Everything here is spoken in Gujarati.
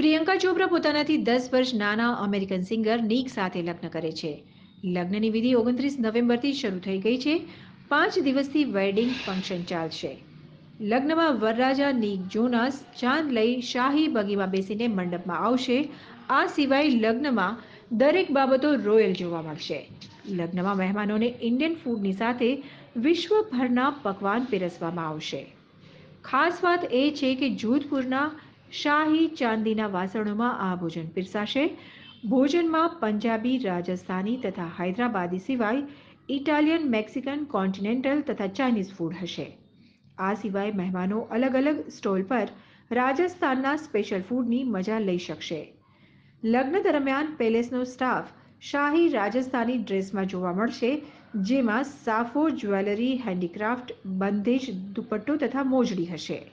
પ્રિયંકા ચોપરા પોતાનાથી દસ વર્ષ નાના અમેરિકન સિંગર નિક સાથે લગ્ન કરે છે લગ્નની વિધિ ઓગણત્રીસ નવેમ્બરથી શરૂ થઈ ગઈ છે પાંચ દિવસથી વેડિંગ ફંક્શન ચાલશે લગ્નમાં વરરાજા નિક જોનસ ચાંદ લઈ શાહી બગીમાં બેસીને મંડપમાં આવશે આ સિવાય લગ્નમાં દરેક બાબતો રોયલ જોવા મળશે લગ્નમાં મહેમાનોને ઇન્ડિયન ફૂડની સાથે વિશ્વભરના પકવાન પીરસવામાં આવશે ખાસ વાત એ છે કે જોધપુરના શાહી ચાંદીના વાસણોમાં આ ભોજન પીરસાશે ભોજનમાં પંજાબી રાજસ્થાની તથા હૈદરાબાદી સિવાય ઇટાલિયન મેક્સિકન કોન્ટિનેન્ટલ તથા ચાઇનીઝ ફૂડ હશે આ સિવાય મહેમાનો અલગ અલગ સ્ટોલ પર રાજસ્થાનના સ્પેશિયલ ફૂડની મજા લઈ શકશે લગ્ન દરમિયાન પેલેસનો સ્ટાફ શાહી રાજસ્થાની ડ્રેસમાં જોવા મળશે જેમાં સાફો જ્વેલરી હેન્ડીક્રાફ્ટ બંધેજ દુપટ્ટો તથા મોજડી હશે